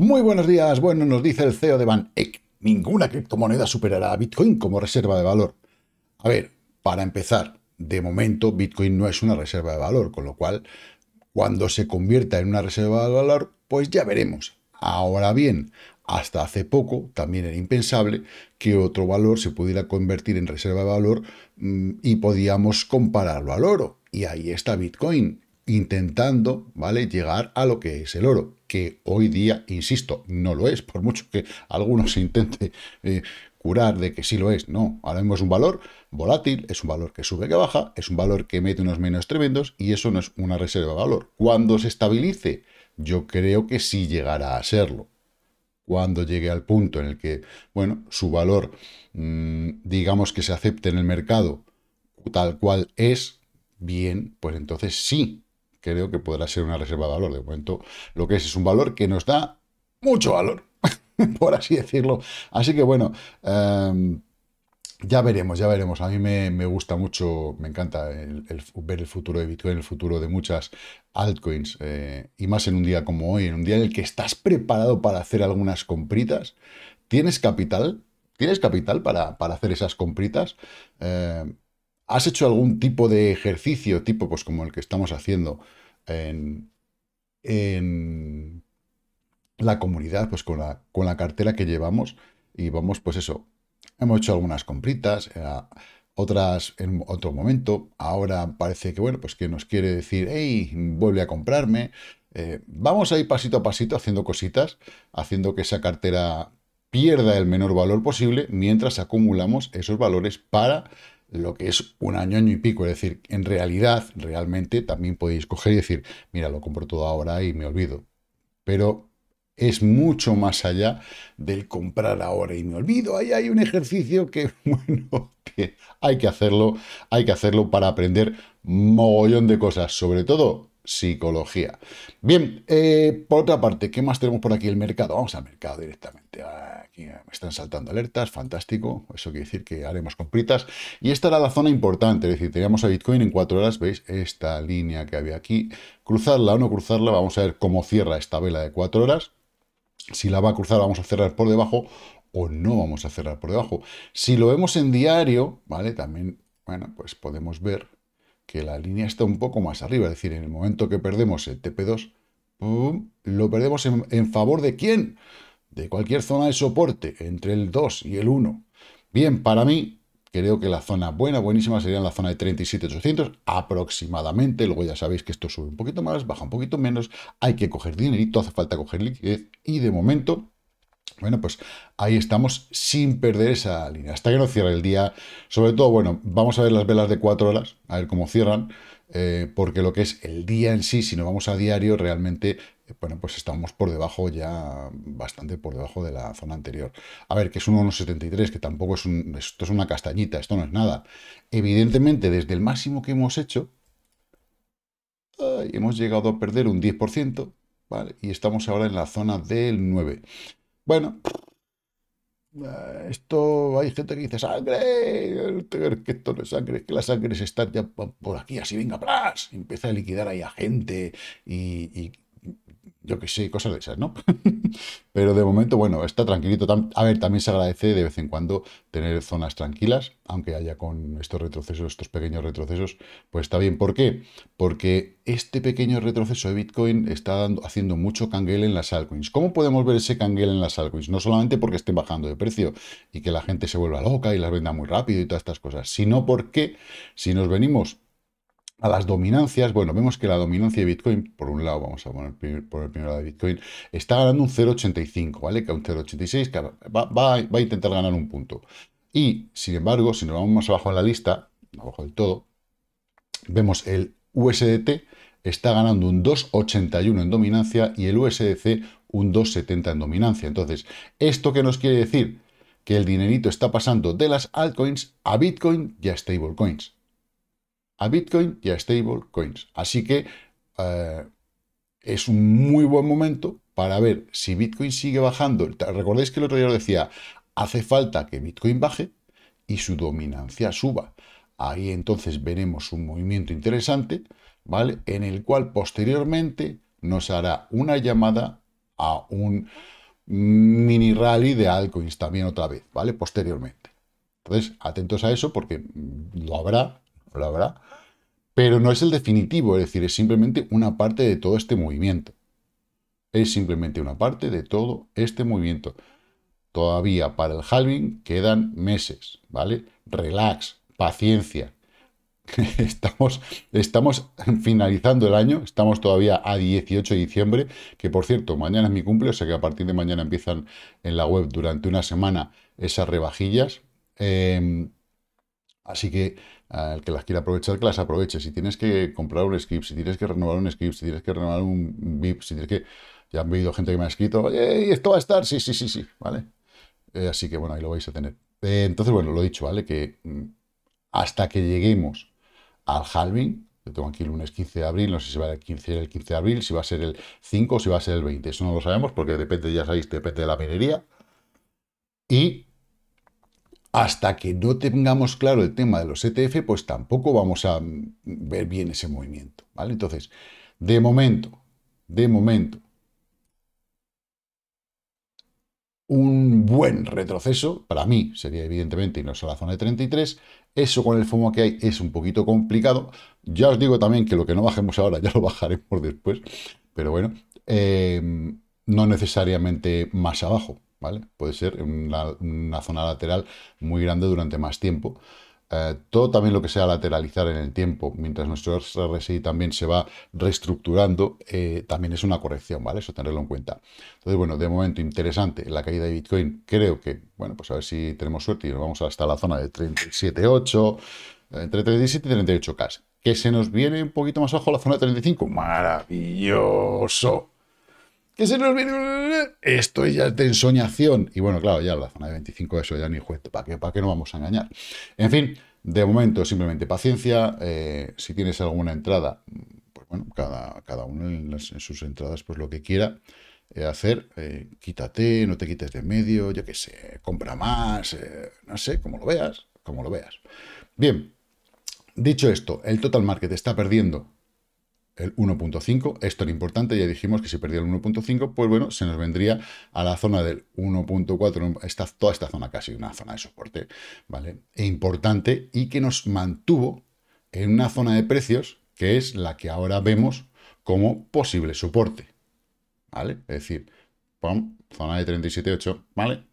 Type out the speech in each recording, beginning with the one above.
Muy buenos días. Bueno, nos dice el CEO de Van Eck. Ninguna criptomoneda superará a Bitcoin como reserva de valor. A ver, para empezar, de momento Bitcoin no es una reserva de valor, con lo cual, cuando se convierta en una reserva de valor, pues ya veremos. Ahora bien, hasta hace poco también era impensable que otro valor se pudiera convertir en reserva de valor mm, y podíamos compararlo al oro. Y ahí está Bitcoin intentando, ¿vale? Llegar a lo que es el oro, que hoy día, insisto, no lo es, por mucho que algunos intente eh, curar de que sí lo es, no, ahora mismo es un valor volátil, es un valor que sube, que baja, es un valor que mete unos menos tremendos y eso no es una reserva de valor. Cuando se estabilice, yo creo que sí llegará a serlo. Cuando llegue al punto en el que, bueno, su valor, mm, digamos que se acepte en el mercado tal cual es, bien, pues entonces sí creo que podrá ser una reserva de valor. De momento, lo que es es un valor que nos da mucho valor, por así decirlo. Así que bueno, em, ya veremos, ya veremos. A mí me, gusta mucho, me encanta ver el futuro de Bitcoin, el futuro de muchas altcoins, eh, y más en un día como hoy, en un día en el que estás preparado para hacer algunas compritas. ¿Tienes capital? ¿Tienes capital para, hacer esas compritas? Eh, ¿Has hecho algún tipo de ejercicio, tipo pues como el que estamos haciendo en, la comunidad, pues con la, cartera que llevamos? Y vamos, pues eso, hemos hecho algunas compritas, eh, otras en otro momento. Ahora parece que, bueno, pues que nos quiere decir, hey, vuelve a comprarme. Eh, vamos a ir pasito a pasito haciendo cositas, haciendo que esa cartera pierda el menor valor posible mientras acumulamos esos valores para lo que es un año, y pico. Es decir, en realidad, realmente también podéis coger y decir, mira, lo compro todo ahora y me olvido. Pero es mucho más allá del comprar ahora y me olvido. Ahí hay un ejercicio que, bueno, que hay que hacerlo, hay que hacerlo para aprender mogollón de cosas, sobre todo psicología. Bien, eh, por otra parte, ¿qué más tenemos por aquí? El mercado. Vamos al mercado directamente. Ah, aquí me están saltando alertas, fantástico. Eso quiere decir que haremos compritas. Y esta era la zona importante, es decir, teníamos a Bitcoin en cuatro horas, veis, esta línea que había aquí. Cruzarla o no cruzarla, vamos a ver cómo cierra esta vela de cuatro horas. Si la va a cruzar, vamos a cerrar por debajo o no vamos a cerrar por debajo. Si lo vemos en diario, ¿vale? También, bueno, pues podemos ver que la línea está un poco más arriba, es decir, en el momento que perdemos el TP2, lo perdemos en, favor de quién? De cualquier zona de soporte, entre el 2 y el 1. Bien, para mí, creo que la zona buena, buenísima, sería la zona de 37.800 aproximadamente. Luego ya sabéis que esto sube un poquito más, baja un poquito menos. Hay que coger dinerito, hace falta coger liquidez. Y de momento, bueno, pues ahí estamos sin perder esa línea, hasta que no cierre el día. Sobre todo, bueno, vamos a ver las velas de 4 horas, a ver cómo cierran, eh, porque lo que es el día en sí, si no vamos a diario, realmente, eh, bueno, pues estamos por debajo ya, bastante por debajo de la zona anterior. A ver, que es un 1,73, que tampoco es un, esto es una castañita, esto no es nada. Evidentemente, desde el máximo que hemos hecho, hemos llegado a perder un 10%, ¿vale? Y estamos ahora en la zona del 9%. Bueno, eh, esto hay gente que dice sangre, eh, que esto no es sangre, que la sangre se está ya por aquí, así venga, plas, empieza a liquidar ahí a gente y yo que sé, cosas de esas, ¿no? Pero de momento, bueno, está tranquilito. A ver, también se agradece de vez en cuando tener zonas tranquilas, aunque haya con estos retrocesos, estos pequeños retrocesos, pues está bien. ¿Por qué? Porque este pequeño retroceso de Bitcoin está dando, haciendo mucho canguel en las altcoins. ¿Cómo podemos ver ese canguel en las altcoins? No solamente porque estén bajando de precio y que la gente se vuelva loca y las venda muy rápido y todas estas cosas, sino porque si nos venimos a las dominancias, bueno, vemos que la dominancia de Bitcoin, por un lado, vamos a poner por el primero de Bitcoin, está ganando un 0,85, ¿vale? Que un 0,86 que va, va, va, a intentar ganar un punto. Y, sin embargo, si nos vamos más abajo en la lista, abajo del todo, vemos el USDT está ganando un 2,81 en dominancia y el USDC un 2,70 en dominancia. Entonces, ¿esto qué nos quiere decir? Que el dinerito está pasando de las altcoins a Bitcoin y a stablecoins a Bitcoin y a Stable Coins. Así que eh, es un muy buen momento para ver si Bitcoin sigue bajando. Recordéis que el otro día os decía, hace falta que Bitcoin baje y su dominancia suba. Ahí entonces veremos un movimiento interesante, ¿vale? En el cual posteriormente nos hará una llamada a un mini rally de altcoins también otra vez, ¿vale? Posteriormente. Entonces, atentos a eso porque lo habrá verdad, pero no es el definitivo, es decir, es simplemente una parte de todo este movimiento. Es simplemente una parte de todo este movimiento. Todavía para el halving quedan meses, ¿vale? Relax, paciencia. Estamos, estamos finalizando el año, estamos todavía a 18 de diciembre, que por cierto, mañana es mi cumple, o sea que a partir de mañana empiezan en la web durante una semana esas rebajillas. Eh, así que al que las quiera aprovechar, que las aproveche. Si tienes que comprar un script, si tienes que renovar un script, si tienes que renovar un VIP, si tienes que... Ya han venido gente que me ha escrito, oye, esto va a estar, sí, sí, sí, sí, ¿vale? Eh, así que bueno, ahí lo vais a tener. Eh, entonces, bueno, lo he dicho, ¿vale? Que mm, hasta que lleguemos al halving, yo tengo aquí el lunes 15 de abril, no sé si va a ser el, el 15 de abril, si va a ser el 5 o si va a ser el 20, eso no lo sabemos porque depende, ya sabéis, depende de la minería. Y hasta que no tengamos claro el tema de los ETF, pues tampoco vamos a mm, ver bien ese movimiento, ¿vale? Entonces, de momento, de momento, un buen retroceso, para mí sería evidentemente irnos a la zona de 33, eso con el FOMO que hay es un poquito complicado, ya os digo también que lo que no bajemos ahora ya lo bajaremos después, pero bueno, eh, no necesariamente más abajo, ¿vale? Puede ser una, zona lateral muy grande durante más tiempo. Eh, todo también lo que sea lateralizar en el tiempo, mientras nuestro RSI también se va reestructurando, eh, también es una corrección, ¿vale? Eso tenerlo en cuenta. Entonces, bueno, de momento interesante la caída de Bitcoin. Creo que, bueno, pues a ver si tenemos suerte y nos vamos hasta la zona de 37.8, eh, entre 37 y 38 casi Que se nos viene un poquito más abajo la zona de 35. ¡Maravilloso! que se nos viene... Esto ya es de ensoñación. Y bueno, claro, ya la zona de 25, eso ya ni juez. ¿Para qué, ¿Para qué no vamos a engañar? En fin, de momento, simplemente paciencia. Eh, si tienes alguna entrada, pues bueno, cada, uno en, sus entradas, pues lo que quiera eh, hacer. Eh, quítate, no te quites de medio, yo qué sé, compra más, no sé, como lo veas, como lo veas. Bien, dicho esto, el total market está perdiendo el 1.5. Esto era importante, ya dijimos que si perdía el 1.5, pues bueno, se nos vendría a la zona del 1.4, esta, toda esta zona casi, una zona de soporte, ¿vale? E importante y que nos mantuvo en una zona de precios que es la que ahora vemos como posible soporte, ¿vale? Es decir, zona de 37.8, ¿vale?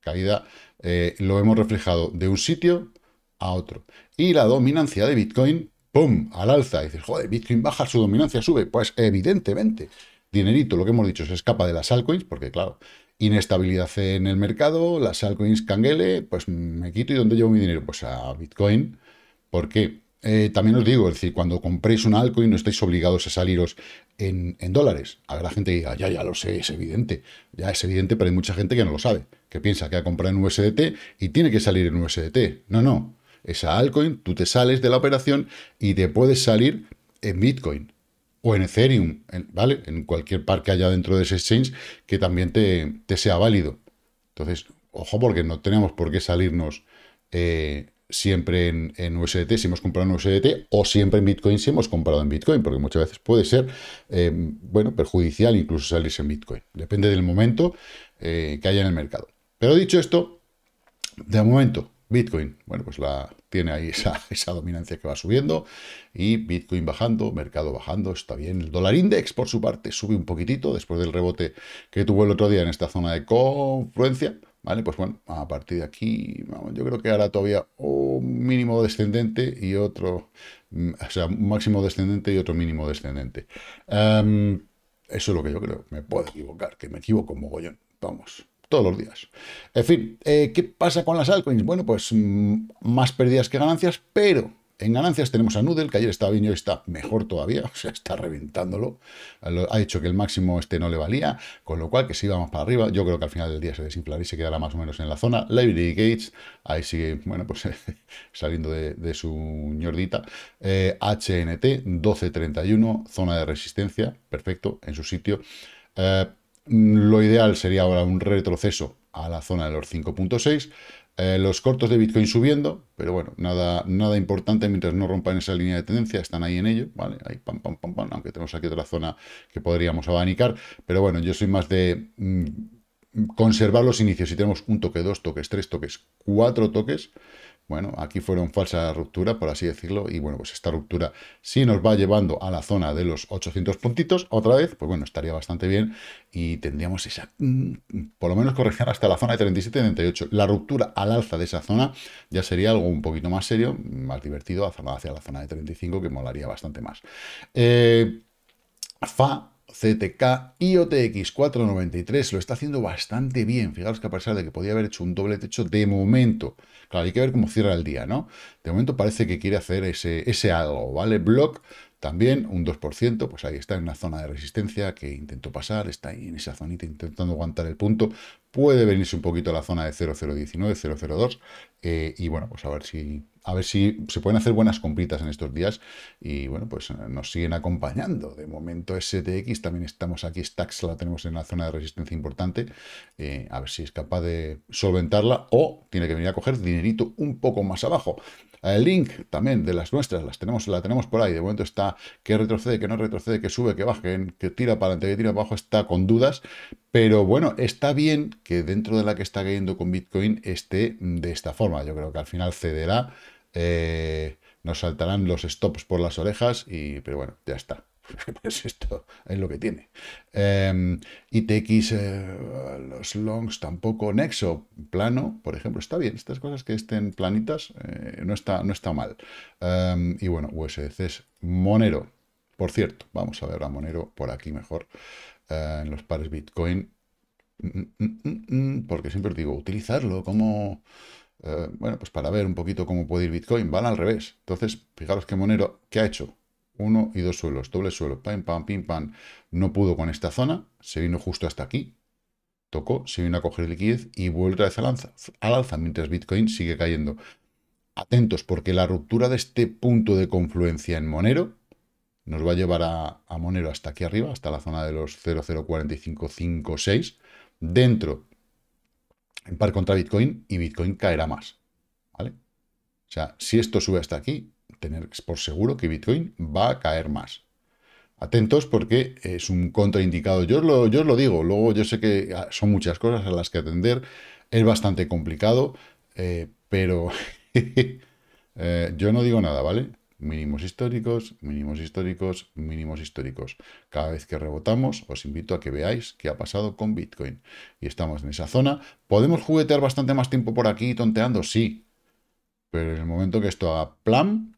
Caída, eh, lo hemos reflejado de un sitio a otro. Y la dominancia de Bitcoin ¡pum!, al alza. Y dices, joder, Bitcoin baja, su dominancia sube. Pues evidentemente, dinerito, lo que hemos dicho, se escapa de las altcoins, porque claro, inestabilidad en el mercado, las altcoins canguele, pues me quito y ¿dónde llevo mi dinero? Pues a Bitcoin, porque eh, también os digo, es decir, cuando compréis una altcoin no estáis obligados a saliros en, en dólares. Habrá gente que diga, ya, ya lo sé, es evidente, ya es evidente, pero hay mucha gente que no lo sabe, que piensa que ha comprado en USDT y tiene que salir en USDT. No, no, esa altcoin, tú te sales de la operación y te puedes salir en Bitcoin o en Ethereum, en, ¿vale? En cualquier par que haya dentro de ese exchange que también te, sea válido. Entonces, ojo, porque no tenemos por qué salirnos eh, siempre en, USDT si hemos comprado en USDT o siempre en Bitcoin si hemos comprado en Bitcoin, porque muchas veces puede ser, eh, bueno, perjudicial incluso salirse en Bitcoin. Depende del momento eh, que haya en el mercado. Pero dicho esto, de momento, Bitcoin, bueno, pues la, tiene ahí esa, esa, dominancia que va subiendo y Bitcoin bajando, mercado bajando, está bien. El dólar index, por su parte, sube un poquitito después del rebote que tuvo el otro día en esta zona de confluencia, ¿vale? Pues bueno, a partir de aquí, yo creo que ahora todavía un mínimo descendente y otro, mm, o sea, un máximo descendente y otro mínimo descendente. Em, eso es lo que yo creo, me puedo equivocar, que me equivoco mogollón, vamos todos los días. En fin, eh, ¿qué pasa con las altcoins? Bueno, pues mm, más pérdidas que ganancias, pero en ganancias tenemos a Noodle, que ayer estaba bien y está mejor todavía, o sea, está reventándolo. Eh, ha hecho que el máximo este no le valía, con lo cual que si vamos para arriba, yo creo que al final del día se desinflará y se quedará más o menos en la zona. Library Gates, ahí sigue, bueno, pues saliendo de, su ñordita. HNT, eh, 12.31, zona de resistencia, perfecto, en su sitio. Lo ideal sería ahora un retroceso a la zona de los 5.6. Eh, los cortos de Bitcoin subiendo, pero bueno, nada, nada importante mientras no rompan esa línea de tendencia, están ahí en ello, ¿vale? Ahí, pam, pam, pam, pam, aunque tenemos aquí otra zona que podríamos abanicar, pero bueno, yo soy más de mm, conservar los inicios. Si tenemos un toque, dos toques, tres toques, cuatro toques, bueno, aquí fueron falsas rupturas, por así decirlo, y bueno, pues esta ruptura si nos va llevando a la zona de los 800 puntitos, otra vez, pues bueno, estaría bastante bien y tendríamos esa, mm, por lo menos corrección hasta la zona de 37-38. La ruptura al alza de esa zona ya sería algo un poquito más serio, más divertido, hacia la zona de 35, que molaría bastante más. Eh, FA CTK IOTX 493 lo está haciendo bastante bien. Fijaros que a pesar de que podía haber hecho un doble techo de momento, claro, hay que ver cómo cierra el día, ¿no? De momento parece que quiere hacer ese, ese algo, ¿vale? Block también un 2%, pues ahí está en una zona de resistencia que intentó pasar, está ahí en esa zonita intentando aguantar el punto. Puede venirse un poquito a la zona de 0019, 002 eh, y bueno, pues a ver si a ver si se pueden hacer buenas compritas en estos días y bueno, pues eh, nos siguen acompañando. De momento STX, también estamos aquí, Stacks la tenemos en la zona de resistencia importante, eh, a ver si es capaz de solventarla o tiene que venir a coger dinerito un poco más abajo. El link también de las nuestras, las tenemos, la tenemos por ahí, de momento está que retrocede, que no retrocede, que sube, que baja, que, tira para adelante, que tira para abajo, está con dudas, pero bueno, está bien que dentro de la que está cayendo con Bitcoin esté de esta forma. Yo creo que al final cederá eh, nos saltarán los stops por las orejas, y, pero bueno, ya está. pues esto es lo que tiene. Em, ITX, eh, los longs tampoco, Nexo, plano, por ejemplo, está bien. Estas cosas que estén planitas eh, no, está, no está mal. Em, y bueno, USDC es Monero, por cierto. Vamos a ver a Monero por aquí mejor, en los pares Bitcoin. Mm, mm, mm, porque siempre digo, utilizarlo como eh, bueno, pues para ver un poquito cómo puede ir Bitcoin, van al revés. Entonces, fijaros que Monero, ¿qué ha hecho? Uno y dos suelos, doble suelo, pam, pam, pim, pam. No pudo con esta zona, se vino justo hasta aquí. Tocó, se vino a coger liquidez y vuelve otra vez al alza, mientras Bitcoin sigue cayendo. Atentos, porque la ruptura de este punto de confluencia en Monero nos va a llevar a, Monero hasta aquí arriba, hasta la zona de los 0.04556, dentro en par contra Bitcoin y Bitcoin caerá más. ¿Vale? O sea, si esto sube hasta aquí, tener por seguro que Bitcoin va a caer más. Atentos porque es un contraindicado. Yo os, lo, yo lo digo, luego yo sé que ah, son muchas cosas a las que atender, es bastante complicado, eh, pero eh, yo no digo nada, ¿vale? mínimos históricos, mínimos históricos, mínimos históricos. Cada vez que rebotamos, os invito a que veáis qué ha pasado con Bitcoin. Y estamos en esa zona. ¿Podemos juguetear bastante más tiempo por aquí tonteando? Sí. Pero en el momento que esto haga plan,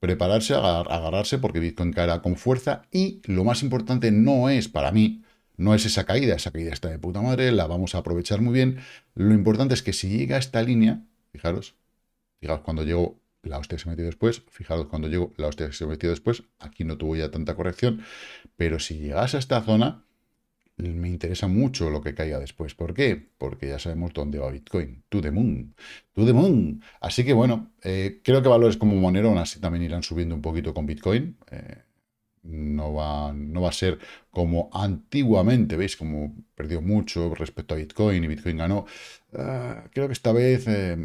prepararse, a agarrarse, porque Bitcoin caerá con fuerza. Y lo más importante no es, para mí, no es esa caída. Esa caída está de puta madre, la vamos a aprovechar muy bien. Lo importante es que si llega a esta línea, fijaros, fijaros cuando llego la hostia se metió después, fijaros cuando llegó la hostia se metió después, aquí no tuvo ya tanta corrección, pero si llegase a esta zona, me interesa mucho lo que caiga después. ¿Por qué? Porque ya sabemos dónde va Bitcoin. To the moon. To the moon. Así que bueno, eh, creo que valores como Monero así también irán subiendo un poquito con Bitcoin. Eh, no, va, no va a ser como antiguamente, ¿veis? Como perdió mucho respecto a Bitcoin y Bitcoin ganó. Ah, creo que esta vez eh,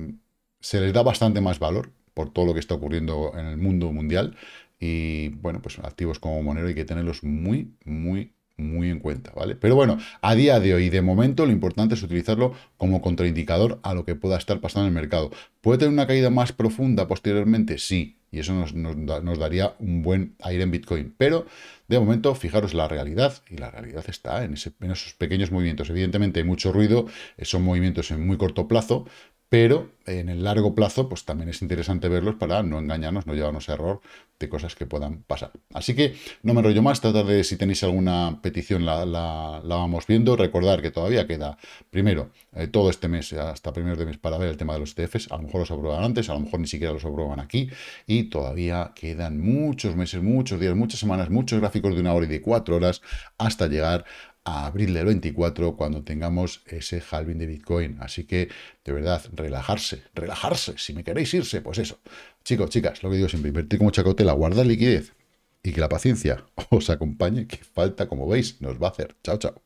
se les da bastante más valor por todo lo que está ocurriendo en el mundo mundial. Y bueno, pues activos como Monero hay que tenerlos muy, muy, muy en cuenta, ¿vale? Pero bueno, a día de hoy, de momento, lo importante es utilizarlo como contraindicador a lo que pueda estar pasando en el mercado. ¿Puede tener una caída más profunda posteriormente? Sí, y eso nos, nos, daría un buen aire en Bitcoin. Pero de momento, fijaros la realidad, y la realidad está en, en esos pequeños movimientos. Evidentemente hay mucho ruido, son movimientos en muy corto plazo, pero en el largo plazo, pues también es interesante verlos para no engañarnos, no llevarnos a error de cosas que puedan pasar. Así que no me enrollo más, tratar de si tenéis alguna petición la, vamos viendo. Recordar que todavía queda, primero, eh, todo este mes, hasta primero de mes, para ver el tema de los ETFs. A lo mejor los aprueban antes, a lo mejor ni siquiera los aprueban aquí. Y todavía quedan muchos meses, muchos días, muchas semanas, muchos gráficos de una hora y de cuatro horas hasta llegar a abril del 24 cuando tengamos ese halving de Bitcoin. Así que, de verdad, relajarse, relajarse. Si me queréis irse, pues eso. Chicos, chicas, lo que digo siempre, invertir como la guarda liquidez y que la paciencia os acompañe, que falta, como veis, nos va a hacer. Chao, chao.